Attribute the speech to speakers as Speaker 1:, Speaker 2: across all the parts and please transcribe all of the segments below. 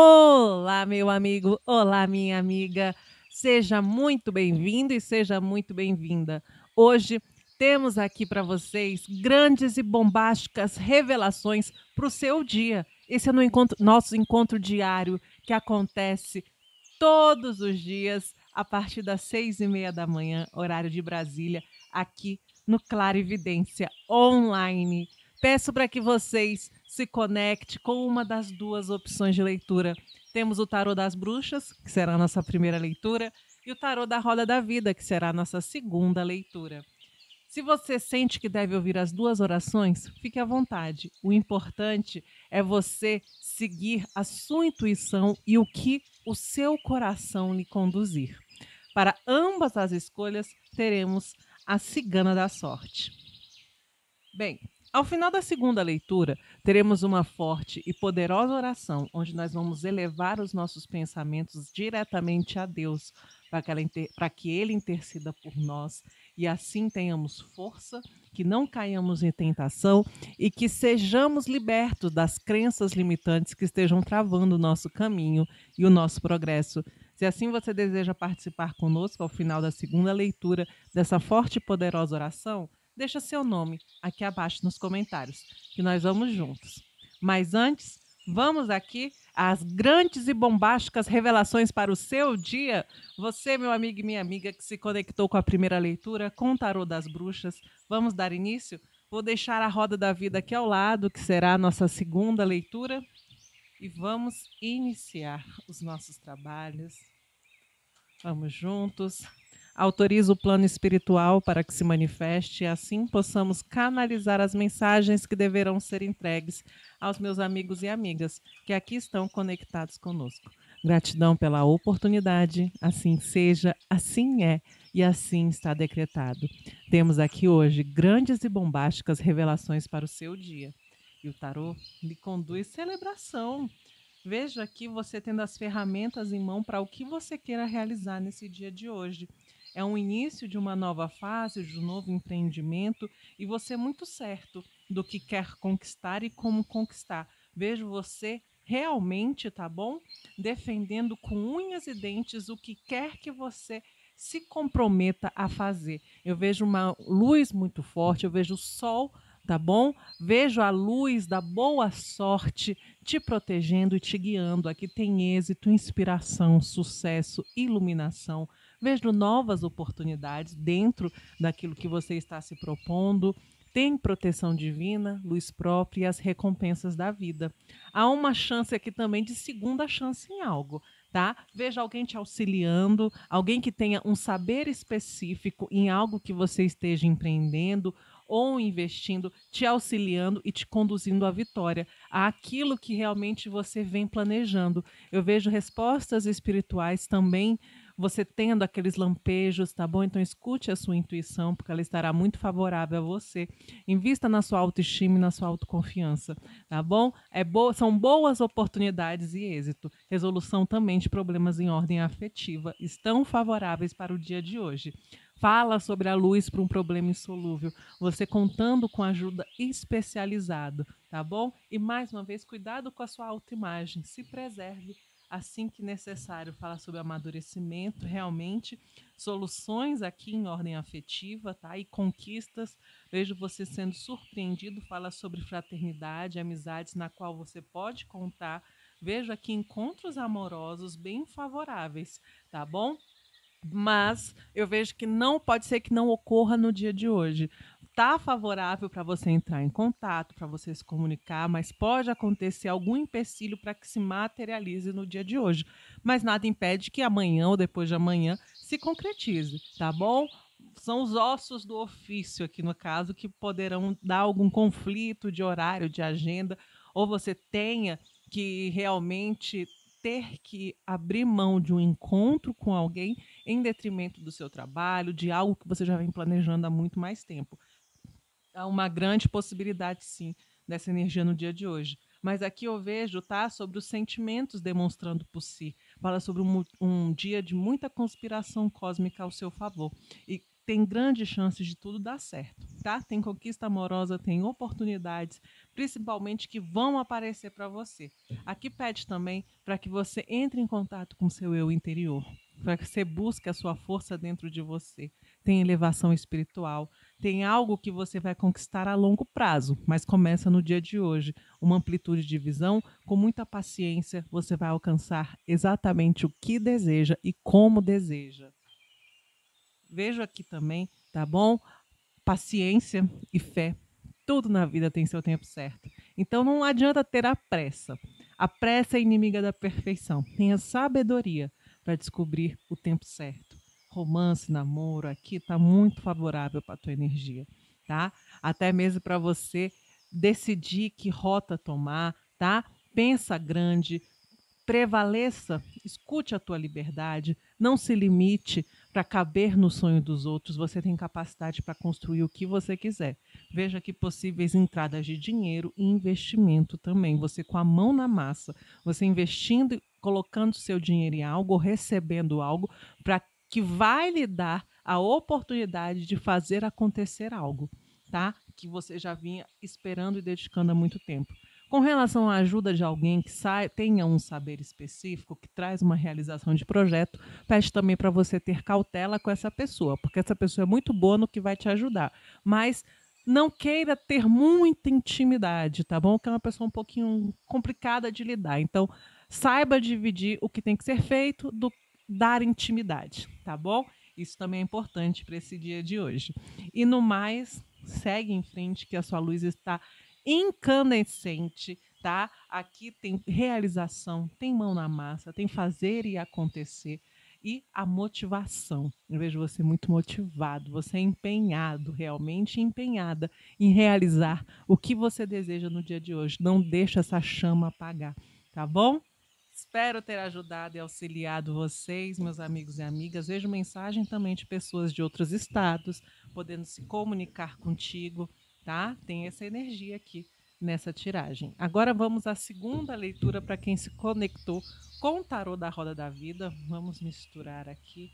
Speaker 1: Olá, meu amigo, olá, minha amiga. Seja muito bem-vindo e seja muito bem-vinda. Hoje temos aqui para vocês grandes e bombásticas revelações para o seu dia. Esse é no encontro, nosso encontro diário que acontece todos os dias a partir das seis e meia da manhã, horário de Brasília, aqui no Clarividência Online. Peço para que vocês se conectem com uma das duas opções de leitura. Temos o Tarot das Bruxas, que será a nossa primeira leitura, e o Tarot da Roda da Vida, que será a nossa segunda leitura. Se você sente que deve ouvir as duas orações, fique à vontade. O importante é você seguir a sua intuição e o que o seu coração lhe conduzir. Para ambas as escolhas, teremos a Cigana da Sorte. Bem, ao final da segunda leitura, teremos uma forte e poderosa oração, onde nós vamos elevar os nossos pensamentos diretamente a Deus, para que Ele interceda por nós e assim tenhamos força, que não caiamos em tentação e que sejamos libertos das crenças limitantes que estejam travando o nosso caminho e o nosso progresso. Se assim você deseja participar conosco ao final da segunda leitura dessa forte e poderosa oração, deixa seu nome aqui abaixo nos comentários, que nós vamos juntos. Mas antes, vamos aqui às grandes e bombásticas revelações para o seu dia. Você, meu amigo e minha amiga, que se conectou com a primeira leitura, com o Tarô das Bruxas, vamos dar início? Vou deixar a roda da vida aqui ao lado, que será a nossa segunda leitura. E vamos iniciar os nossos trabalhos. Vamos juntos. Autoriza o plano espiritual para que se manifeste e assim possamos canalizar as mensagens que deverão ser entregues aos meus amigos e amigas que aqui estão conectados conosco. Gratidão pela oportunidade, assim seja, assim é e assim está decretado. Temos aqui hoje grandes e bombásticas revelações para o seu dia. E o tarô lhe conduz celebração. Veja aqui você tendo as ferramentas em mão para o que você queira realizar nesse dia de hoje é um início de uma nova fase, de um novo empreendimento, e você é muito certo do que quer conquistar e como conquistar. Vejo você realmente, tá bom? Defendendo com unhas e dentes o que quer que você se comprometa a fazer. Eu vejo uma luz muito forte, eu vejo o sol, tá bom? Vejo a luz da boa sorte te protegendo e te guiando. Aqui tem êxito, inspiração, sucesso, iluminação, Vejo novas oportunidades dentro daquilo que você está se propondo. Tem proteção divina, luz própria e as recompensas da vida. Há uma chance aqui também de segunda chance em algo. Tá? Veja alguém te auxiliando, alguém que tenha um saber específico em algo que você esteja empreendendo ou investindo, te auxiliando e te conduzindo à vitória, àquilo que realmente você vem planejando. Eu vejo respostas espirituais também você tendo aqueles lampejos, tá bom? Então escute a sua intuição, porque ela estará muito favorável a você. Invista na sua autoestima e na sua autoconfiança, tá bom? É são boas oportunidades e êxito. Resolução também de problemas em ordem afetiva estão favoráveis para o dia de hoje fala sobre a luz para um problema insolúvel, você contando com ajuda especializada, tá bom? E mais uma vez, cuidado com a sua autoimagem, se preserve assim que necessário, falar sobre amadurecimento, realmente, soluções aqui em ordem afetiva, tá? E conquistas. Vejo você sendo surpreendido, fala sobre fraternidade, amizades na qual você pode contar. Vejo aqui encontros amorosos bem favoráveis, tá bom? Mas eu vejo que não pode ser que não ocorra no dia de hoje está favorável para você entrar em contato, para você se comunicar, mas pode acontecer algum empecilho para que se materialize no dia de hoje. Mas nada impede que amanhã ou depois de amanhã se concretize, tá bom? São os ossos do ofício aqui no caso que poderão dar algum conflito de horário, de agenda, ou você tenha que realmente ter que abrir mão de um encontro com alguém em detrimento do seu trabalho, de algo que você já vem planejando há muito mais tempo há uma grande possibilidade, sim, dessa energia no dia de hoje. Mas aqui eu vejo, tá, sobre os sentimentos demonstrando por si. Fala sobre um, um dia de muita conspiração cósmica ao seu favor. E tem grandes chances de tudo dar certo, tá? Tem conquista amorosa, tem oportunidades, principalmente que vão aparecer para você. Aqui pede também para que você entre em contato com seu eu interior, para que você busque a sua força dentro de você. Tem elevação espiritual, tem algo que você vai conquistar a longo prazo, mas começa no dia de hoje. Uma amplitude de visão, com muita paciência, você vai alcançar exatamente o que deseja e como deseja. Vejo aqui também, tá bom? Paciência e fé. Tudo na vida tem seu tempo certo. Então não adianta ter a pressa. A pressa é inimiga da perfeição. Tenha sabedoria para descobrir o tempo certo romance, namoro aqui está muito favorável para a tua energia, tá? Até mesmo para você decidir que rota tomar, tá? Pensa grande, prevaleça, escute a tua liberdade, não se limite para caber no sonho dos outros. Você tem capacidade para construir o que você quiser. Veja que possíveis entradas de dinheiro e investimento também. Você com a mão na massa, você investindo, colocando seu dinheiro em algo, recebendo algo para que vai lhe dar a oportunidade de fazer acontecer algo, tá? Que você já vinha esperando e dedicando há muito tempo. Com relação à ajuda de alguém que sai, tenha um saber específico, que traz uma realização de projeto, peço também para você ter cautela com essa pessoa, porque essa pessoa é muito boa no que vai te ajudar. Mas não queira ter muita intimidade, tá bom? Que é uma pessoa um pouquinho complicada de lidar. Então, saiba dividir o que tem que ser feito do dar intimidade, tá bom? Isso também é importante para esse dia de hoje. E no mais, segue em frente que a sua luz está incandescente, tá? Aqui tem realização, tem mão na massa, tem fazer e acontecer e a motivação. Eu vejo você muito motivado, você é empenhado, realmente empenhada em realizar o que você deseja no dia de hoje. Não deixa essa chama apagar, tá bom? Espero ter ajudado e auxiliado vocês, meus amigos e amigas. Vejo mensagem também de pessoas de outros estados podendo se comunicar contigo, tá? Tem essa energia aqui nessa tiragem. Agora vamos à segunda leitura para quem se conectou com o tarô da roda da vida. Vamos misturar aqui.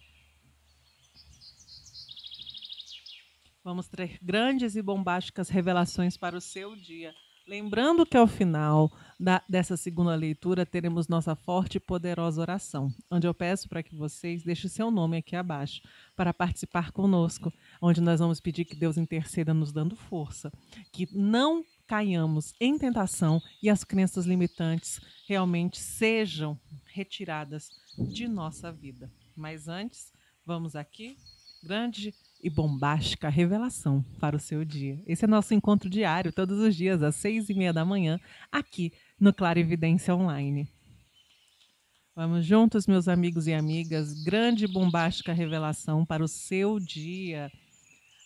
Speaker 1: Vamos ter grandes e bombásticas revelações para o seu dia. Lembrando que ao final da, dessa segunda leitura teremos nossa forte e poderosa oração, onde eu peço para que vocês deixem seu nome aqui abaixo para participar conosco, onde nós vamos pedir que Deus interceda nos dando força, que não caiamos em tentação e as crenças limitantes realmente sejam retiradas de nossa vida. Mas antes, vamos aqui grande e bombástica revelação para o seu dia. Esse é nosso encontro diário, todos os dias, às seis e meia da manhã, aqui no Clarividência Online. Vamos juntos, meus amigos e amigas. Grande e bombástica revelação para o seu dia.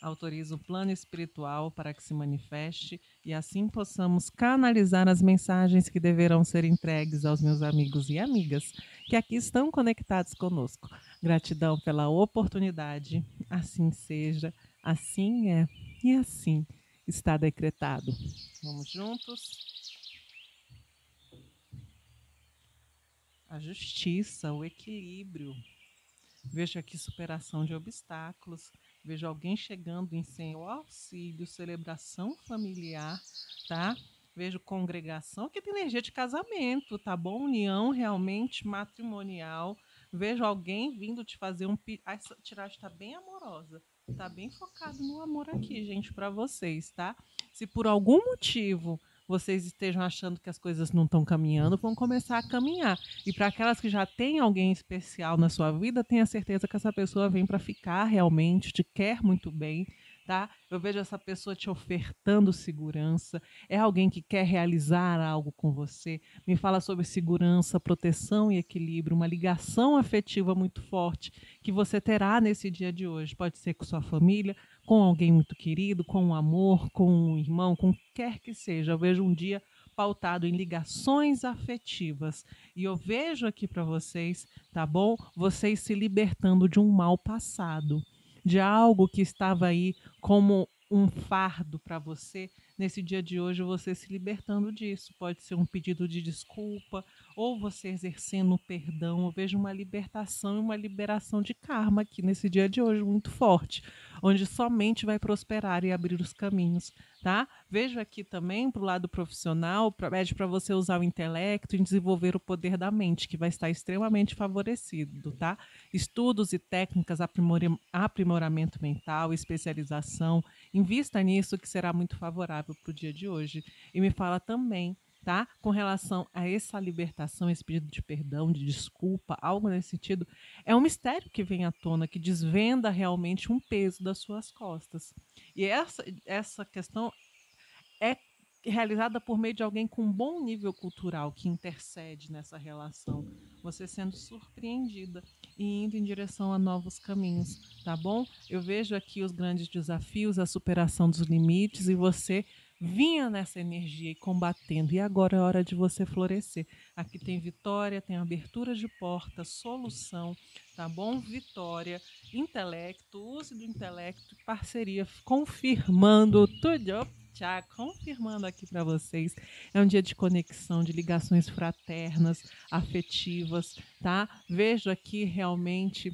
Speaker 1: Autoriza o plano espiritual para que se manifeste e assim possamos canalizar as mensagens que deverão ser entregues aos meus amigos e amigas que aqui estão conectados conosco. Gratidão pela oportunidade. Assim seja, assim é e assim está decretado. Vamos juntos. A justiça, o equilíbrio. Vejo aqui superação de obstáculos. Vejo alguém chegando em seu auxílio, celebração familiar, tá? Vejo congregação que tem energia de casamento, tá bom? União realmente matrimonial vejo alguém vindo te fazer um. Essa tiragem está bem amorosa. Está bem focado no amor aqui, gente, para vocês, tá? Se por algum motivo vocês estejam achando que as coisas não estão caminhando, vão começar a caminhar. E para aquelas que já têm alguém especial na sua vida, tenha certeza que essa pessoa vem para ficar realmente, te quer muito bem, tá? Eu vejo essa pessoa te ofertando segurança. É alguém que quer realizar algo com você. Me fala sobre segurança, proteção e equilíbrio, uma ligação afetiva muito forte que você terá nesse dia de hoje. Pode ser com sua família, com alguém muito querido, com um amor, com um irmão, com quer que seja. Eu vejo um dia pautado em ligações afetivas. E eu vejo aqui para vocês, tá bom? Vocês se libertando de um mal passado de algo que estava aí como um fardo para você, nesse dia de hoje você se libertando disso. Pode ser um pedido de desculpa, ou você exercendo perdão. Eu vejo uma libertação e uma liberação de karma aqui nesse dia de hoje, muito forte, onde somente vai prosperar e abrir os caminhos tá? Vejo aqui também para o lado profissional, pede para você usar o intelecto e desenvolver o poder da mente, que vai estar extremamente favorecido, tá? Estudos e técnicas, aprimoramento mental, especialização, invista nisso que será muito favorável para o dia de hoje. E me fala também tá? Com relação a essa libertação, esse pedido de perdão, de desculpa, algo nesse sentido, é um mistério que vem à tona, que desvenda realmente um peso das suas costas. E essa, essa questão é realizada por meio de alguém com um bom nível cultural que intercede nessa relação, você sendo surpreendida e indo em direção a novos caminhos, tá bom? Eu vejo aqui os grandes desafios, a superação dos limites e você vinha nessa energia e combatendo, e agora é hora de você florescer. Aqui tem vitória, tem abertura de porta, solução, tá bom? Vitória, intelecto, uso do intelecto, parceria, confirmando tudo. tchá confirmando aqui para vocês. É um dia de conexão, de ligações fraternas, afetivas, tá? Vejo aqui realmente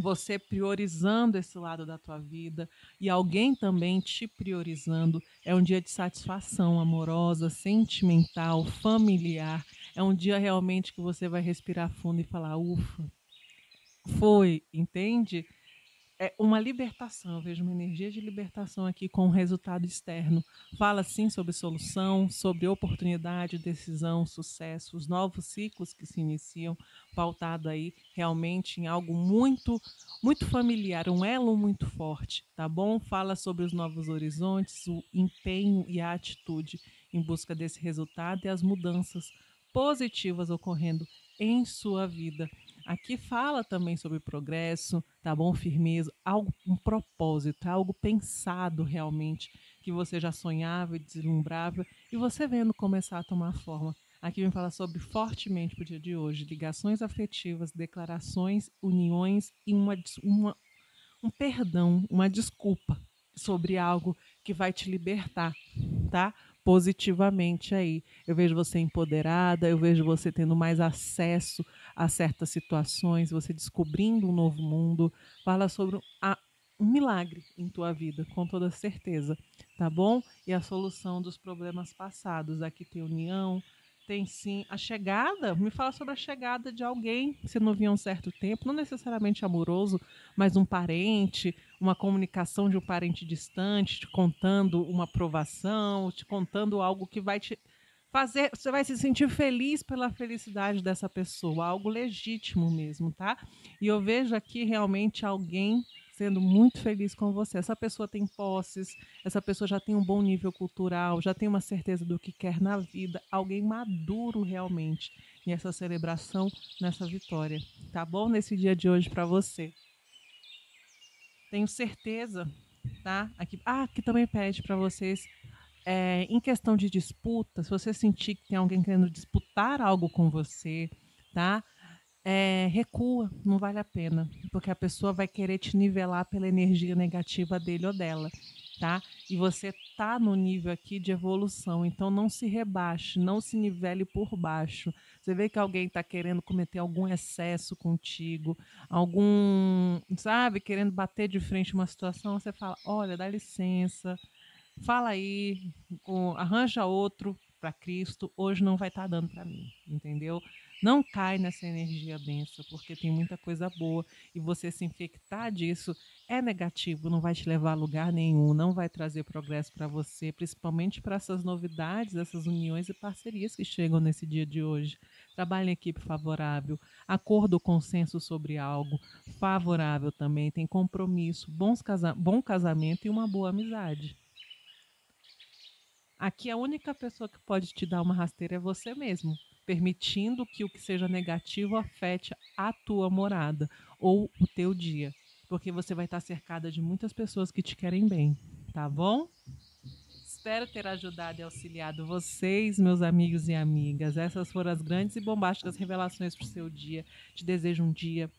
Speaker 1: você priorizando esse lado da tua vida e alguém também te priorizando, é um dia de satisfação amorosa, sentimental, familiar. É um dia realmente que você vai respirar fundo e falar: ufa, foi, entende? é uma libertação, eu vejo uma energia de libertação aqui com o um resultado externo. Fala sim sobre solução, sobre oportunidade, decisão, sucesso, os novos ciclos que se iniciam, pautado aí realmente em algo muito muito familiar, um elo muito forte, tá bom? Fala sobre os novos horizontes, o empenho e a atitude em busca desse resultado e as mudanças positivas ocorrendo em sua vida. Aqui fala também sobre progresso, tá bom? Firmeza, algo, um propósito, é algo pensado realmente, que você já sonhava e deslumbrava, e você vendo começar a tomar forma. Aqui vem falar sobre fortemente para o dia de hoje: ligações afetivas, declarações, uniões e uma, uma, um perdão, uma desculpa sobre algo que vai te libertar, tá? Positivamente aí. Eu vejo você empoderada, eu vejo você tendo mais acesso a certas situações, você descobrindo um novo mundo. Fala sobre a, um milagre em tua vida, com toda certeza, tá bom? E a solução dos problemas passados. Aqui tem união, tem sim a chegada. Me fala sobre a chegada de alguém você não via um certo tempo, não necessariamente amoroso, mas um parente, uma comunicação de um parente distante, te contando uma aprovação, te contando algo que vai te fazer, você vai se sentir feliz pela felicidade dessa pessoa, algo legítimo mesmo, tá? E eu vejo aqui realmente alguém sendo muito feliz com você. Essa pessoa tem posses, essa pessoa já tem um bom nível cultural, já tem uma certeza do que quer na vida, alguém maduro realmente nessa celebração, nessa vitória. Tá bom nesse dia de hoje para você? Tenho certeza, tá? Aqui, ah, aqui também pede para vocês é, em questão de disputa, se você sentir que tem alguém querendo disputar algo com você, tá? É, recua, não vale a pena, porque a pessoa vai querer te nivelar pela energia negativa dele ou dela, tá? E você tá no nível aqui de evolução, então não se rebaixe, não se nivele por baixo. Você vê que alguém está querendo cometer algum excesso contigo, algum, sabe, querendo bater de frente uma situação, você fala: olha, dá licença fala aí, arranja outro para Cristo, hoje não vai estar tá dando para mim, entendeu? Não cai nessa energia densa, porque tem muita coisa boa e você se infectar disso é negativo, não vai te levar a lugar nenhum, não vai trazer progresso para você, principalmente para essas novidades, essas uniões e parcerias que chegam nesse dia de hoje. Trabalhe em equipe favorável, acordo, consenso sobre algo favorável também, tem compromisso, bons casa bom casamento e uma boa amizade. Aqui a única pessoa que pode te dar uma rasteira é você mesmo, permitindo que o que seja negativo afete a tua morada ou o teu dia, porque você vai estar cercada de muitas pessoas que te querem bem, tá bom? Espero ter ajudado e auxiliado vocês, meus amigos e amigas. Essas foram as grandes e bombásticas revelações para o seu dia. Te desejo um dia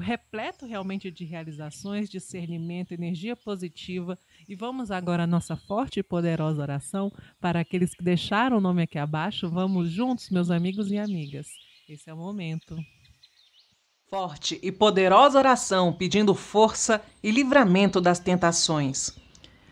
Speaker 1: repleto realmente de realizações, discernimento, energia positiva. E vamos agora à nossa forte e poderosa oração para aqueles que deixaram o nome aqui abaixo. Vamos juntos, meus amigos e amigas. Esse é o momento. Forte e poderosa oração pedindo força e livramento das tentações.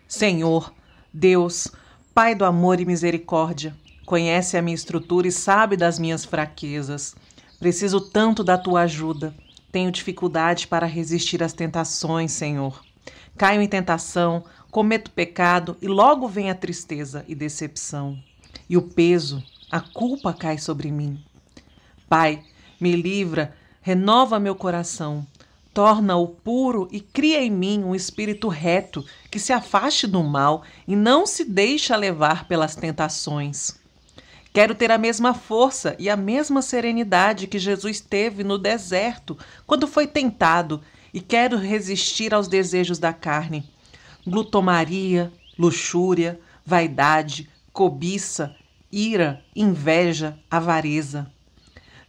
Speaker 1: Senhor, Deus, Pai do amor e misericórdia, conhece a minha estrutura e sabe das minhas fraquezas. Preciso tanto da tua ajuda tenho dificuldade para resistir às tentações, Senhor. Caio em tentação, cometo pecado e logo vem a tristeza e decepção. E o peso, a culpa cai sobre mim. Pai, me livra, renova meu coração, torna-o puro e cria em mim um espírito reto que se afaste do mal e não se deixa levar pelas tentações. Quero ter a mesma força e a mesma serenidade que Jesus teve no deserto, quando foi tentado, e quero resistir aos desejos da carne. Glutomaria, luxúria, vaidade, cobiça, ira, inveja, avareza.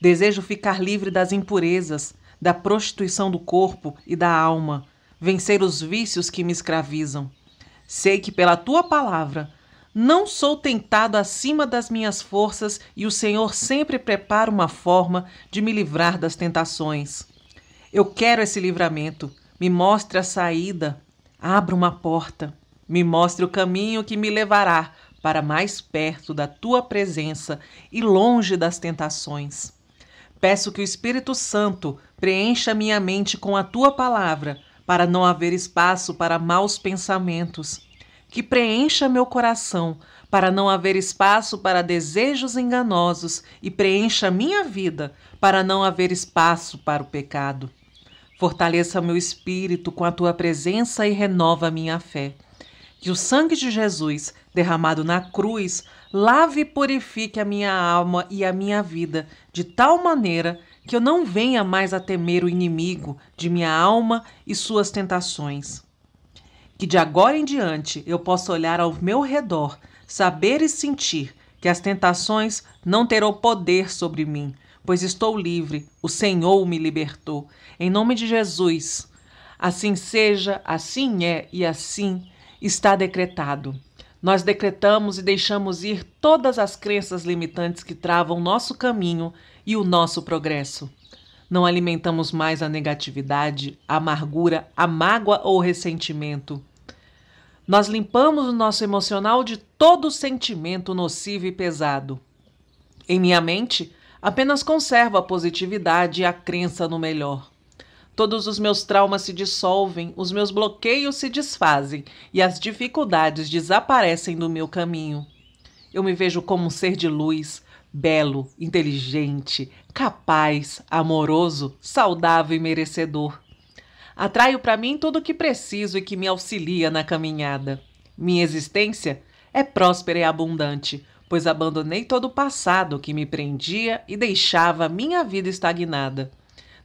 Speaker 1: Desejo ficar livre das impurezas, da prostituição do corpo e da alma, vencer os vícios que me escravizam. Sei que pela tua palavra não sou tentado acima das minhas forças e o Senhor sempre prepara uma forma de me livrar das tentações. Eu quero esse livramento. Me mostre a saída. Abra uma porta. Me mostre o caminho que me levará para mais perto da tua presença e longe das tentações. Peço que o Espírito Santo preencha minha mente com a tua palavra, para não haver espaço para maus pensamentos que preencha meu coração, para não haver espaço para desejos enganosos, e preencha minha vida, para não haver espaço para o pecado. Fortaleça meu espírito com a tua presença e renova minha fé. Que o sangue de Jesus, derramado na cruz, lave e purifique a minha alma e a minha vida, de tal maneira que eu não venha mais a temer o inimigo de minha alma e suas tentações que de agora em diante eu possa olhar ao meu redor, saber e sentir que as tentações não terão poder sobre mim, pois estou livre, o Senhor me libertou. Em nome de Jesus. Assim seja, assim é e assim está decretado. Nós decretamos e deixamos ir todas as crenças limitantes que travam nosso caminho e o nosso progresso não alimentamos mais a negatividade, a amargura, a mágoa ou o ressentimento. Nós limpamos o nosso emocional de todo sentimento nocivo e pesado. Em minha mente, apenas conservo a positividade e a crença no melhor. Todos os meus traumas se dissolvem, os meus bloqueios se desfazem e as dificuldades desaparecem do meu caminho. Eu me vejo como um ser de luz, belo, inteligente, capaz, amoroso, saudável e merecedor. Atraio para mim tudo o que preciso e que me auxilia na caminhada. Minha existência é próspera e abundante, pois abandonei todo o passado que me prendia e deixava minha vida estagnada.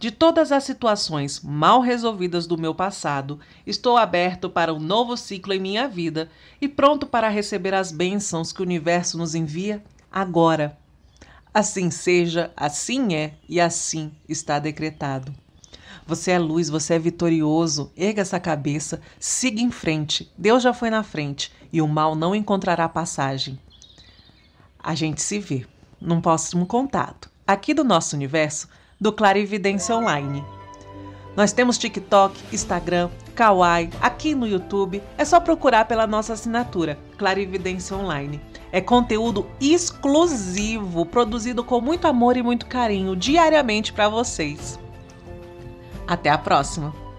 Speaker 1: de todas as situações mal resolvidas do meu passado, estou aberto para um novo ciclo em minha vida e pronto para receber as bênçãos que o universo nos envia agora. Assim seja, assim é e assim está decretado. Você é luz, você é vitorioso. Erga essa cabeça, siga em frente. Deus já foi na frente e o mal não encontrará passagem. A gente se vê num próximo contato, aqui do nosso universo, do Clarividência Online. Nós temos TikTok, Instagram, Kawai, aqui no YouTube. É só procurar pela nossa assinatura, Clarividência Online. É conteúdo exclusivo, produzido com muito amor e muito carinho diariamente para vocês. Até a próxima!